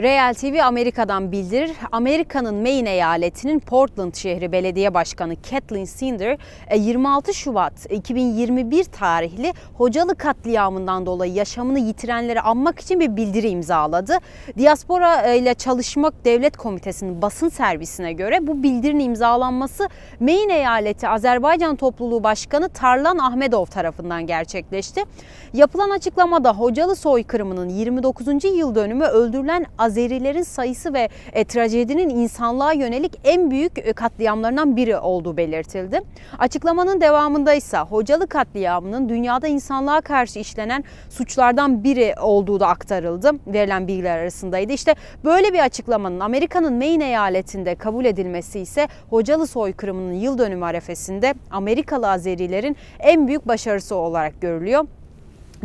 Real TV Amerika'dan bildirir. Amerika'nın Maine eyaletinin Portland şehri belediye başkanı Kathleen Cinder, 26 e, Şubat 2021 tarihli hocalı katliamından dolayı yaşamını yitirenleri anmak için bir bildiri imzaladı. Diaspora e, ile Çalışmak Devlet Komitesi'nin basın servisine göre bu bildirinin imzalanması Maine eyaleti Azerbaycan Topluluğu Başkanı Tarlan Ahmedov tarafından gerçekleşti. Yapılan açıklamada hocalı soykırımının 29. yıl dönümü öldürülen Azerilerin sayısı ve e, trajedinin insanlığa yönelik en büyük e, katliamlarından biri olduğu belirtildi. Açıklamanın devamında ise Hocalı katliamının dünyada insanlığa karşı işlenen suçlardan biri olduğu da aktarıldı. Verilen bilgiler arasındaydı. İşte böyle bir açıklamanın Amerika'nın Maine eyaletinde kabul edilmesi ise Hocalı soykırımının yıl dönümü arefesinde Amerikalı Azerilerin en büyük başarısı olarak görülüyor.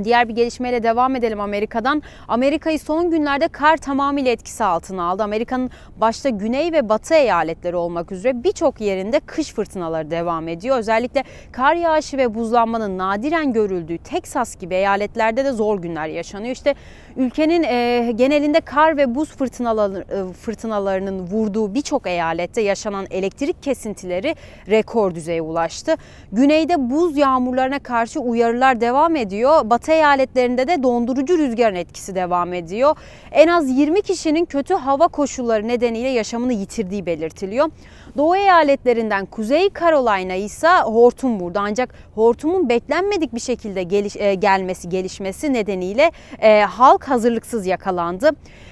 Diğer bir gelişmeyle devam edelim Amerika'dan. Amerika'yı son günlerde kar tamamıyla etkisi altına aldı. Amerika'nın başta güney ve batı eyaletleri olmak üzere birçok yerinde kış fırtınaları devam ediyor. Özellikle kar yağışı ve buzlanmanın nadiren görüldüğü Teksas gibi eyaletlerde de zor günler yaşanıyor. İşte ülkenin e, genelinde kar ve buz fırtınaları, e, fırtınalarının vurduğu birçok eyalette yaşanan elektrik kesintileri rekor düzeye ulaştı. Güneyde buz yağmurlarına karşı uyarılar devam ediyor. Batı Batı eyaletlerinde de dondurucu rüzgarın etkisi devam ediyor. En az 20 kişinin kötü hava koşulları nedeniyle yaşamını yitirdiği belirtiliyor. Doğu eyaletlerinden Kuzey Carolina ise hortum vurdu. Ancak hortumun beklenmedik bir şekilde geliş, e, gelmesi, gelişmesi nedeniyle e, halk hazırlıksız yakalandı.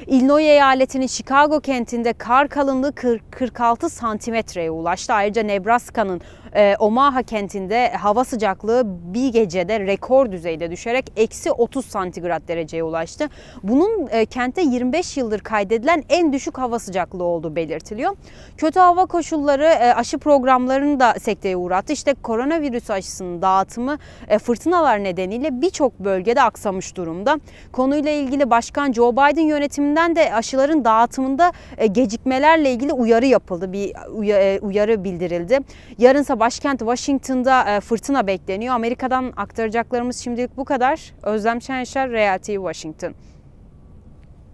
Illinois eyaletinin Chicago kentinde kar kalınlığı 40, 46 santimetreye ulaştı. Ayrıca Nebraska'nın e, Omaha kentinde hava sıcaklığı bir gecede rekor düzeyde düşerek eksi 30 santigrat dereceye ulaştı. Bunun e, kente 25 yıldır kaydedilen en düşük hava sıcaklığı olduğu belirtiliyor. Kötü hava koşulları e, aşı programlarını da sekteye uğrattı. İşte koronavirüs aşısının dağıtımı e, fırtınalar nedeniyle birçok bölgede aksamış durumda. Konuyla ilgili Başkan Joe Biden yönetiminden de aşıların dağıtımında e, gecikmelerle ilgili uyarı yapıldı. Bir e, uyarı bildirildi. Yarın sabah başkent Washington'da e, fırtına bekleniyor. Amerika'dan aktaracaklarımız şimdilik bu kadar. Özlem Şenşer, Real TV Washington.